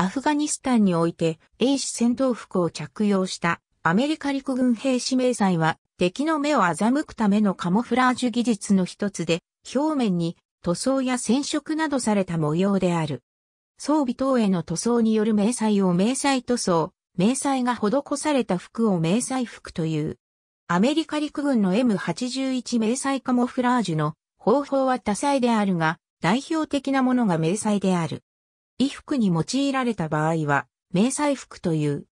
アフガニスタンにおいて、英氏戦闘服を着用したアメリカ陸軍兵士迷彩は、敵の目を欺くためのカモフラージュ技術の一つで、表面に塗装や染色などされた模様である。装備等への塗装による迷彩を迷彩塗装、迷彩が施された服を迷彩服という。アメリカ陸軍の M81 迷彩カモフラージュの方法は多彩であるが、代表的なものが迷彩である。衣服に用いられた場合は、迷彩服という、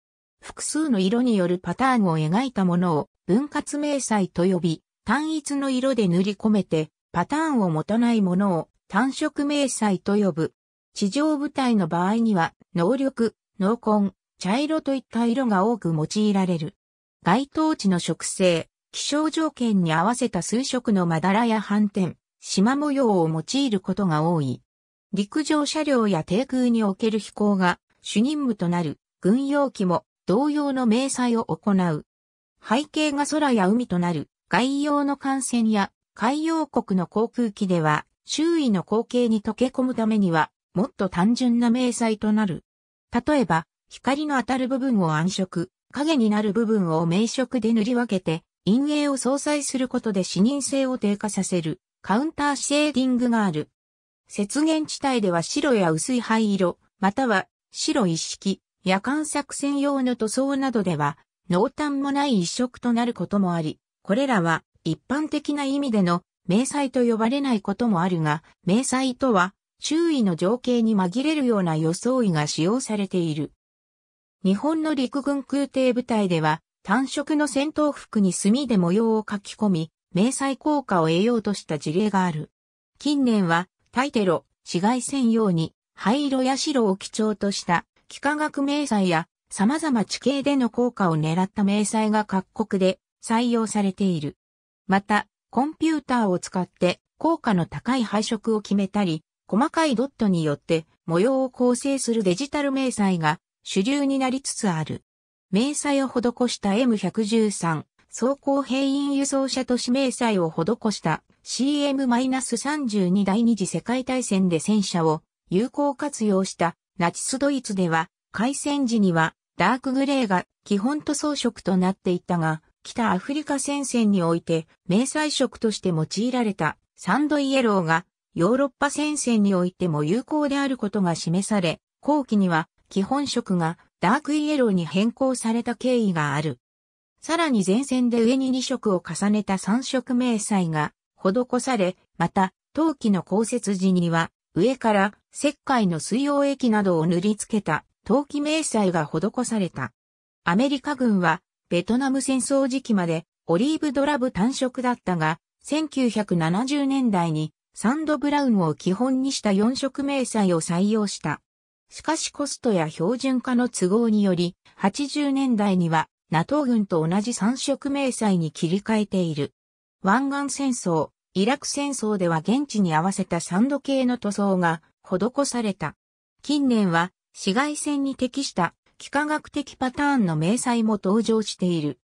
複数の色によるパターンを描いたものを分割迷彩と呼び、単一の色で塗り込めて、パターンを持たないものを単色迷彩と呼ぶ。地上部隊の場合には、能力、濃紺、茶色といった色が多く用いられる。該当地の植生、気象条件に合わせた数色のまだらや斑点、縞模様を用いることが多い。陸上車両や低空における飛行が主任務となる軍用機も同様の明細を行う。背景が空や海となる外洋の艦船や海洋国の航空機では周囲の光景に溶け込むためにはもっと単純な明細となる。例えば光の当たる部分を暗色、影になる部分を明色で塗り分けて陰影を相殺することで視認性を低下させるカウンターシェーディングがある。雪原地帯では白や薄い灰色、または白一式、夜間作戦用の塗装などでは、濃淡もない一色となることもあり、これらは一般的な意味での迷彩と呼ばれないこともあるが、迷彩とは周囲の情景に紛れるような装いが使用されている。日本の陸軍空挺部隊では、単色の戦闘服に墨で模様を書き込み、迷彩効果を得ようとした事例がある。近年は、タイテロ、紫外線用に灰色や白を基調とした幾何学明細や様々地形での効果を狙った明細が各国で採用されている。また、コンピューターを使って効果の高い配色を決めたり、細かいドットによって模様を構成するデジタル明細が主流になりつつある。明細を施した M113、走行兵員輸送車都市明細を施した CM-32 第二次世界大戦で戦車を有効活用したナチスドイツでは、開戦時にはダークグレーが基本塗装色となっていたが、北アフリカ戦線において迷彩色として用いられたサンドイエローがヨーロッパ戦線においても有効であることが示され、後期には基本色がダークイエローに変更された経緯がある。さらに前線で上に2色を重ねた3色迷彩が施され、また、陶器の降雪時には、上から石灰の水溶液などを塗りつけた陶器明細が施された。アメリカ軍は、ベトナム戦争時期までオリーブドラブ単色だったが、1970年代にサンドブラウンを基本にした4色明細を採用した。しかしコストや標準化の都合により、80年代には NATO 軍と同じ3色明細に切り替えている。湾岸戦争、イラク戦争では現地に合わせたサンド系の塗装が施された。近年は紫外線に適した幾何学的パターンの迷彩も登場している。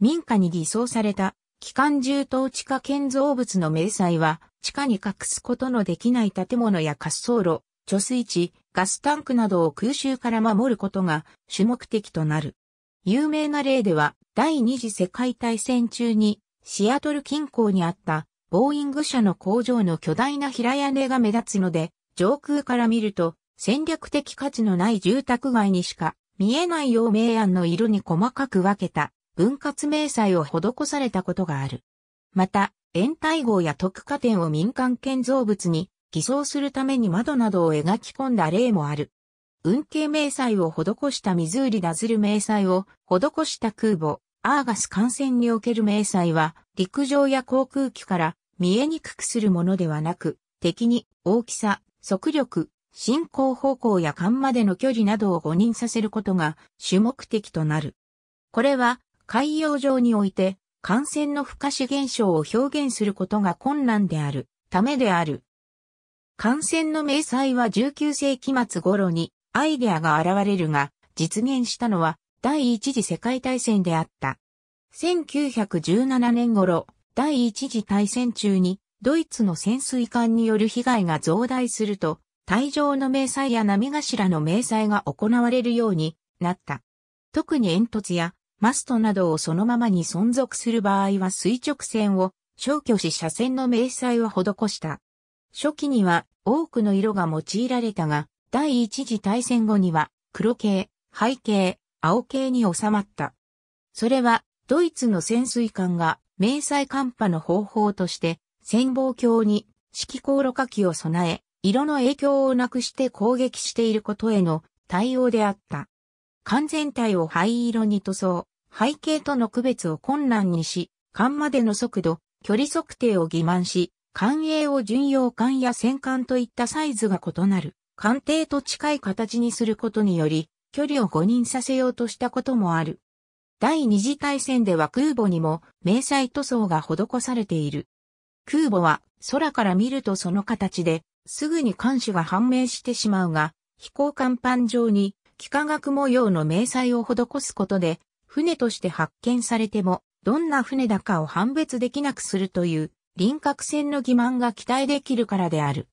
民家に偽装された機関銃等地下建造物の迷彩は地下に隠すことのできない建物や滑走路、貯水池、ガスタンクなどを空襲から守ることが主目的となる。有名な例では第二次世界大戦中にシアトル近郊にあったボーイング社の工場の巨大な平屋根が目立つので、上空から見ると戦略的価値のない住宅街にしか見えないよう明暗の色に細かく分けた分割明細を施されたことがある。また、延滞号や特化点を民間建造物に偽装するために窓などを描き込んだ例もある。運慶明細を施したミズーリダズル明細を施した空母、アーガス艦船における明細は陸上や航空機から見えにくくするものではなく、敵に大きさ、速力、進行方向や間までの距離などを誤認させることが主目的となる。これは海洋上において感染の不可視現象を表現することが困難であるためである。感染の明細は19世紀末頃にアイデアが現れるが実現したのは第一次世界大戦であった。1917年頃、第一次大戦中にドイツの潜水艦による被害が増大すると、退場の明細や波頭の明細が行われるようになった。特に煙突やマストなどをそのままに存続する場合は垂直線を消去し車線の明細を施した。初期には多くの色が用いられたが、第一次大戦後には黒系、灰系、青系に収まった。それはドイツの潜水艦が明細寒波の方法として、潜望鏡に色光路火器を備え、色の影響をなくして攻撃していることへの対応であった。完全体を灰色に塗装、背景との区別を困難にし、艦までの速度、距離測定を欺瞞し、艦影を巡洋艦や戦艦といったサイズが異なる、艦艇と近い形にすることにより、距離を誤認させようとしたこともある。第二次大戦では空母にも迷彩塗装が施されている。空母は空から見るとその形で、すぐに艦首が判明してしまうが、飛行甲板上に幾何学模様の迷彩を施すことで、船として発見されても、どんな船だかを判別できなくするという、輪郭線の欺瞞が期待できるからである。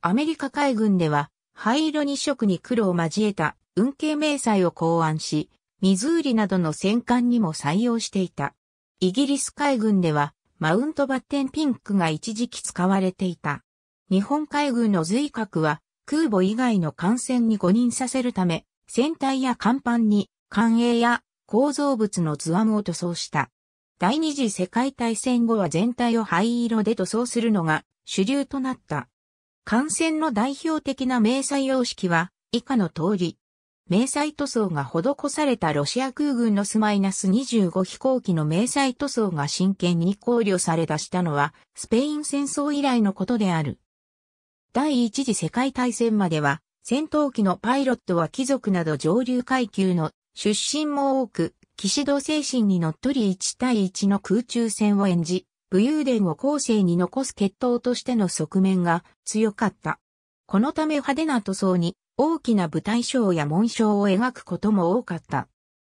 アメリカ海軍では、灰色2色に黒を交えた運慶迷彩を考案し、ミズーリなどの戦艦にも採用していた。イギリス海軍では、マウントバッテンピンクが一時期使われていた。日本海軍の随格は、空母以外の艦船に誤認させるため、船体や甲板に、艦影や構造物の図案を塗装した。第二次世界大戦後は全体を灰色で塗装するのが主流となった。艦船の代表的な明細様式は以下の通り、迷彩塗装が施されたロシア空軍のスマイナス25飛行機の迷彩塗装が真剣に考慮され出したのは、スペイン戦争以来のことである。第一次世界大戦までは、戦闘機のパイロットは貴族など上流階級の出身も多く、騎士道精神にのっとり1対1の空中戦を演じ、武勇伝を後世に残す決闘としての側面が強かった。このため派手な塗装に大きな舞台章や紋章を描くことも多かった。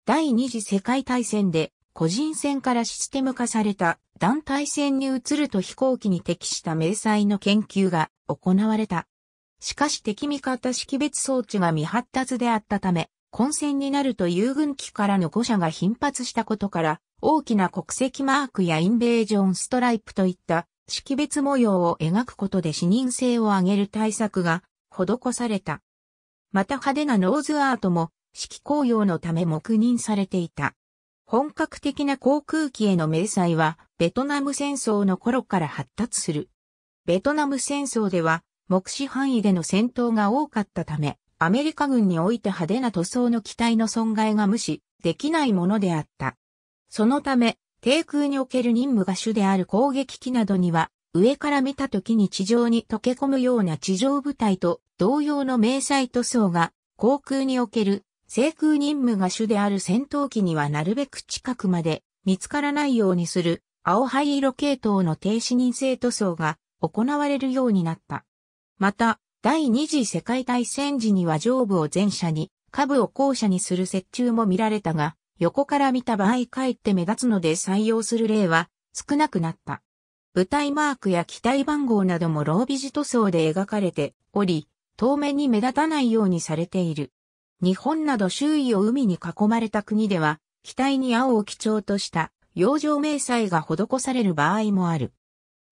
第二次世界大戦で個人戦からシステム化された団体戦に移ると飛行機に適した迷彩の研究が行われた。しかし敵味方識別装置が未発達であったため、混戦になると友軍機からの誤射が頻発したことから、大きな国籍マークやインベージョンストライプといった識別模様を描くことで視認性を上げる対策が施された。また派手なノーズアートも、揮紅葉のため黙認されていた。本格的な航空機への迷彩は、ベトナム戦争の頃から発達する。ベトナム戦争では、目視範囲での戦闘が多かったため、アメリカ軍において派手な塗装の機体の損害が無視できないものであった。そのため、低空における任務が主である攻撃機などには上から見た時に地上に溶け込むような地上部隊と同様の迷彩塗装が航空における制空任務が主である戦闘機にはなるべく近くまで見つからないようにする青灰色系統の停止認性塗装が行われるようになった。また、第二次世界大戦時には上部を前者に、下部を後者にする折中も見られたが、横から見た場合かえって目立つので採用する例は少なくなった。舞台マークや機体番号などもロービジ塗装で描かれており、透明に目立たないようにされている。日本など周囲を海に囲まれた国では、機体に青を基調とした洋上迷彩が施される場合もある。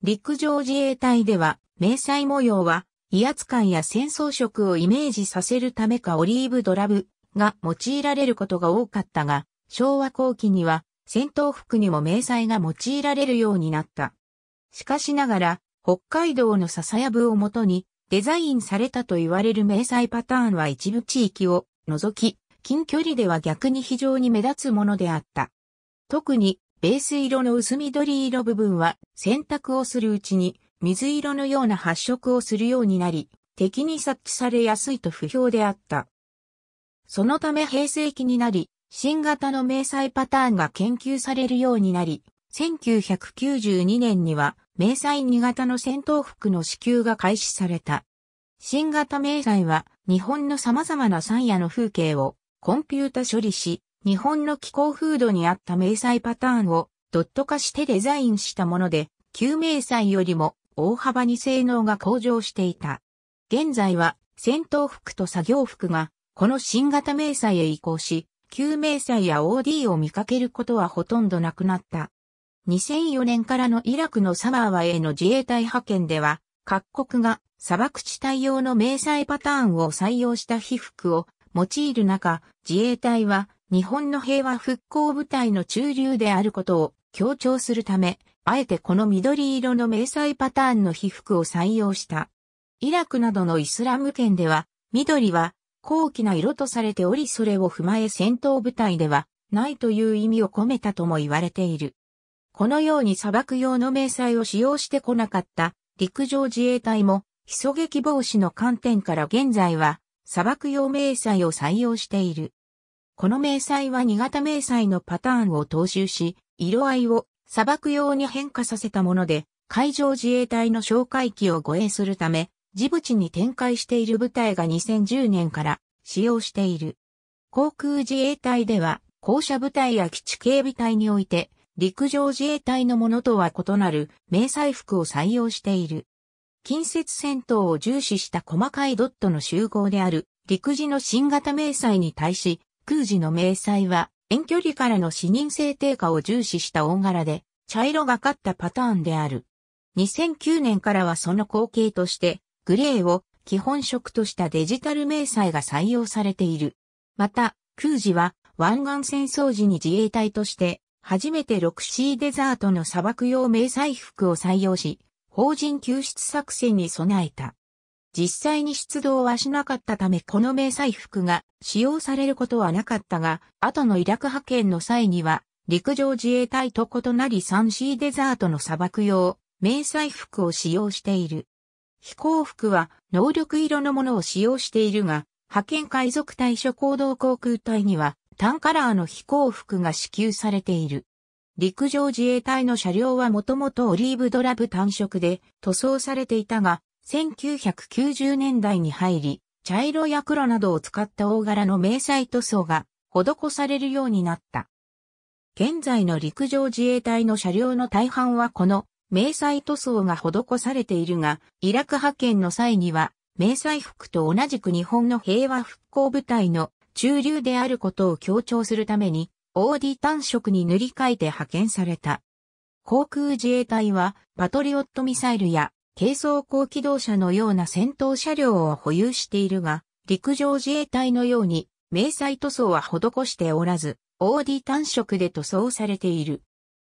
陸上自衛隊では、迷彩模様は威圧感や戦争色をイメージさせるためかオリーブドラブが用いられることが多かったが、昭和後期には戦闘服にも迷彩が用いられるようになった。しかしながら、北海道の笹やぶをもとに、デザインされたと言われる迷彩パターンは一部地域を除き、近距離では逆に非常に目立つものであった。特に、ベース色の薄緑色部分は、選択をするうちに、水色のような発色をするようになり、敵に察知されやすいと不評であった。そのため平成期になり、新型の迷彩パターンが研究されるようになり、1992年には、迷彩2型の戦闘服の支給が開始された。新型迷彩は、日本の様々な山野の風景をコンピュータ処理し、日本の気候風土に合った迷彩パターンをドット化してデザインしたもので、旧迷彩よりも大幅に性能が向上していた。現在は戦闘服と作業服がこの新型迷彩へ移行し、旧迷彩や OD を見かけることはほとんどなくなった。2004年からのイラクのサマーワへの自衛隊派遣では、各国が砂漠地帯用の迷彩パターンを採用した被服を用いる中、自衛隊は日本の平和復興部隊の中流であることを強調するため、あえてこの緑色の迷彩パターンの被服を採用した。イラクなどのイスラム圏では、緑は高貴な色とされておりそれを踏まえ戦闘部隊ではないという意味を込めたとも言われている。このように砂漠用の迷彩を使用してこなかった陸上自衛隊も、ヒ素撃防止の観点から現在は砂漠用迷彩を採用している。この迷彩は新型迷彩のパターンを踏襲し、色合いを砂漠用に変化させたもので、海上自衛隊の哨戒機を護衛するため、ジブチに展開している部隊が2010年から使用している。航空自衛隊では、校舎部隊や基地警備隊において、陸上自衛隊のものとは異なる迷彩服を採用している。近接戦闘を重視した細かいドットの集合である陸自の新型迷彩に対し、空自の迷彩は遠距離からの視認性低下を重視した大柄で、茶色がかったパターンである。2009年からはその後継として、グレーを基本色としたデジタル迷彩が採用されている。また、空自は湾岸戦争時に自衛隊として初めて 6C デザートの砂漠用迷彩服を採用し、法人救出作戦に備えた。実際に出動はしなかったためこの迷彩服が使用されることはなかったが、後のイラク派遣の際には、陸上自衛隊と異なり 3C デザートの砂漠用、迷彩服を使用している。飛行服は能力色のものを使用しているが、派遣海賊対処行動航空隊にはタンカラーの飛行服が支給されている。陸上自衛隊の車両はもともとオリーブドラブ単色で塗装されていたが、1990年代に入り、茶色や黒などを使った大柄の迷彩塗装が施されるようになった。現在の陸上自衛隊の車両の大半はこの迷彩塗装が施されているが、イラク派遣の際には、迷彩服と同じく日本の平和復興部隊の中流であることを強調するために、OD 単色に塗り替えて派遣された。航空自衛隊は、パトリオットミサイルや、軽装高機動車のような戦闘車両を保有しているが、陸上自衛隊のように、迷彩塗装は施しておらず、OD 単色で塗装されている。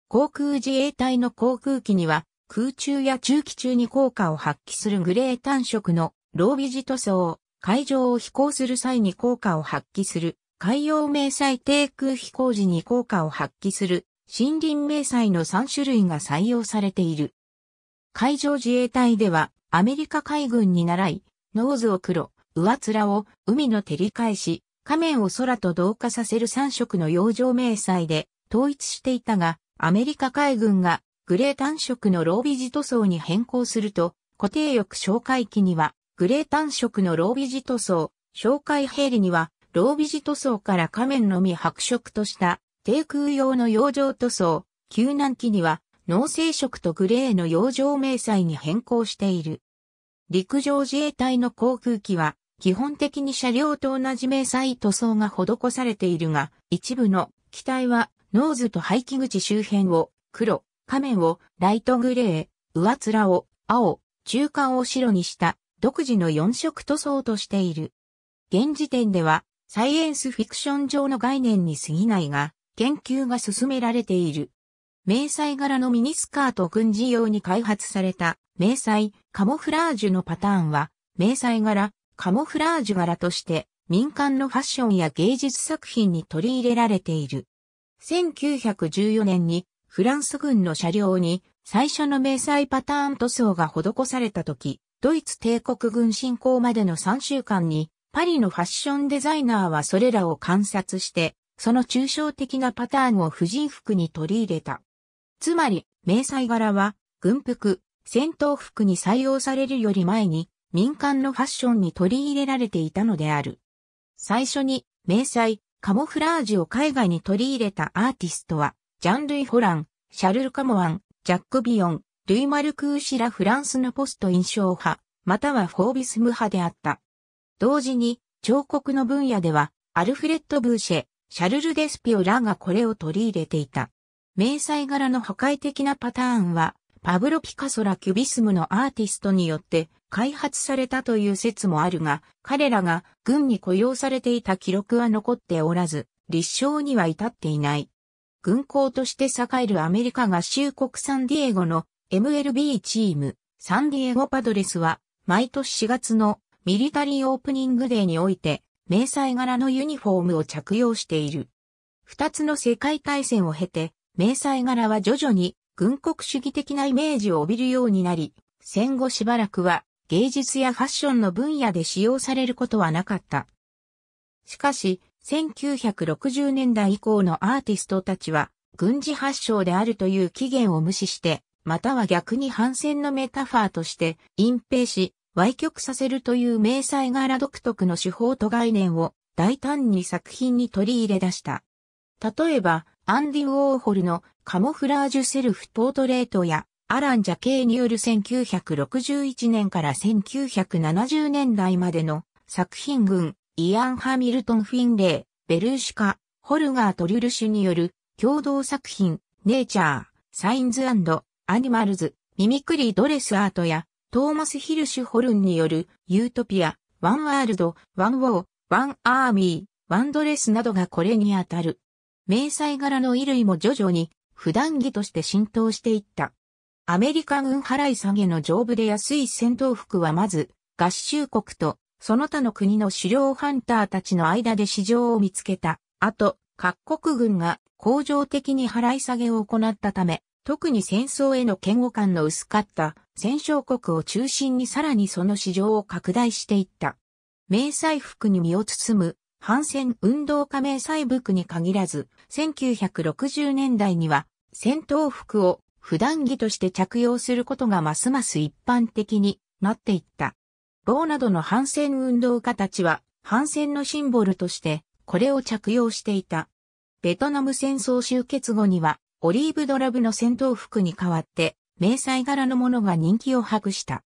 航空自衛隊の航空機には、空中や中期中に効果を発揮するグレー単色のロービジ塗装、海上を飛行する際に効果を発揮する、海洋迷彩低空飛行時に効果を発揮する、森林迷彩の3種類が採用されている。海上自衛隊では、アメリカ海軍に習い、ノーズを黒、上面を海の照り返し、仮面を空と同化させる3色の洋上迷彩で統一していたが、アメリカ海軍がグレー単色のロービジ塗装に変更すると、固定翼哨戒機にはグレー単色のロービジ塗装、紹介ヘリには、ロービジ塗装から仮面のみ白色とした低空用の洋上塗装、救難機には、脳性色とグレーの洋上明細に変更している。陸上自衛隊の航空機は、基本的に車両と同じ明細塗装が施されているが、一部の機体は、ノーズと排気口周辺を黒、仮面をライトグレー、上面を青、中間を白にした独自の4色塗装としている。現時点では、サイエンスフィクション上の概念に過ぎないが、研究が進められている。迷彩柄のミニスカート軍事用に開発された迷彩カモフラージュのパターンは、迷彩柄カモフラージュ柄として民間のファッションや芸術作品に取り入れられている。1914年にフランス軍の車両に最初の迷彩パターン塗装が施された時、ドイツ帝国軍侵攻までの3週間に、パリのファッションデザイナーはそれらを観察して、その抽象的なパターンを婦人服に取り入れた。つまり、迷彩柄は、軍服、戦闘服に採用されるより前に、民間のファッションに取り入れられていたのである。最初に、迷彩、カモフラージュを海外に取り入れたアーティストは、ジャンルイ・ホラン、シャルル・カモワン、ジャック・ビヨン、ルイ・マルクーシラ・フランスのポスト印象派、またはフォービスム派であった。同時に、彫刻の分野では、アルフレッド・ブーシェ、シャルル・デスピオらがこれを取り入れていた。迷彩柄の破壊的なパターンは、パブロ・ピカソラ・キュビスムのアーティストによって開発されたという説もあるが、彼らが軍に雇用されていた記録は残っておらず、立証には至っていない。軍港として栄えるアメリカ合衆国サンディエゴの MLB チーム、サンディエゴパドレスは、毎年4月のミリタリーオープニングデーにおいて、迷彩柄のユニフォームを着用している。二つの世界大戦を経て、迷彩柄は徐々に軍国主義的なイメージを帯びるようになり、戦後しばらくは芸術やファッションの分野で使用されることはなかった。しかし、1960年代以降のアーティストたちは、軍事発祥であるという起源を無視して、または逆に反戦のメタファーとして隠蔽し、歪曲させるという明細柄独特の手法と概念を大胆に作品に取り入れ出した。例えば、アンディ・ウォーホルのカモフラージュセルフポートレートや、アラン・ジャケイによる1961年から1970年代までの作品群、イアン・ハミルトン・フィンレイ、ベルーシカ、ホルガートリュルシュによる共同作品、ネイチャー、サインズアニマルズ、ミミクリードレスアートや、トーマス・ヒルシュ・ホルンによる、ユートピア、ワンワールド、ワンウォー、ワンアーミー、ワンドレスなどがこれにあたる。迷彩柄の衣類も徐々に普段着として浸透していった。アメリカ軍払い下げの丈夫で安い戦闘服はまず、合衆国とその他の国の狩猟ハンターたちの間で市場を見つけた。あと、各国軍が恒常的に払い下げを行ったため、特に戦争への嫌悪感の薄かった戦勝国を中心にさらにその市場を拡大していった。迷彩服に身を包む反戦運動家迷彩服に限らず、1960年代には戦闘服を普段着として着用することがますます一般的になっていった。棒などの反戦運動家たちは反戦のシンボルとしてこれを着用していた。ベトナム戦争終結後にはオリーブドラブの戦闘服に代わって、迷彩柄のものが人気を博した。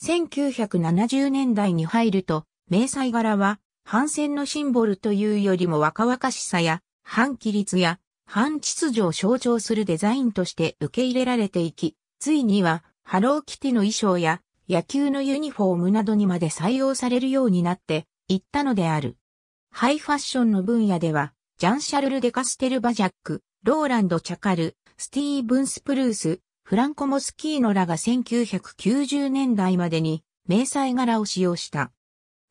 1970年代に入ると、迷彩柄は、反戦のシンボルというよりも若々しさや、反規律や、反秩序を象徴するデザインとして受け入れられていき、ついには、ハローキティの衣装や、野球のユニフォームなどにまで採用されるようになっていったのである。ハイファッションの分野では、ジャンシャルル・デ・カステル・バジャック、ローランド・チャカル、スティーブン・スプルース、フランコ・モスキーノらが1990年代までに迷彩柄を使用した。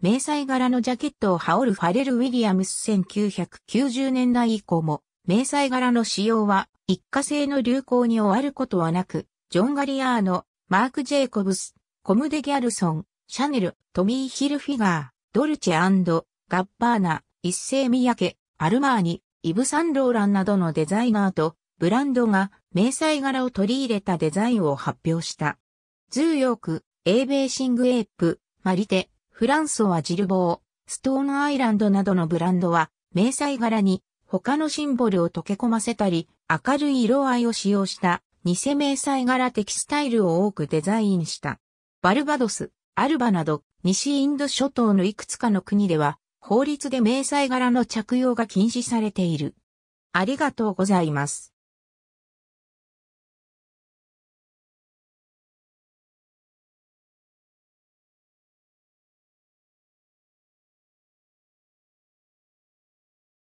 迷彩柄のジャケットを羽織るファレル・ウィリアムス1990年代以降も、迷彩柄の使用は一過性の流行に終わることはなく、ジョン・ガリアーノ、マーク・ジェイコブス、コム・デ・ギャルソン、シャネル、トミー・ヒルフィガー、ドルチェガッバーナ、一世三宅、アルマーニ、イブ・サンローランなどのデザイナーとブランドが迷彩柄を取り入れたデザインを発表した。ズーヨーク、エーベーシング・エープ、マリテ、フランソワ・ジルボー、ストーンアイランドなどのブランドは迷彩柄に他のシンボルを溶け込ませたり、明るい色合いを使用した偽迷彩柄テキスタイルを多くデザインした。バルバドス、アルバなど西インド諸島のいくつかの国では法律で迷彩柄の着用が禁止されている。ありがとうございます。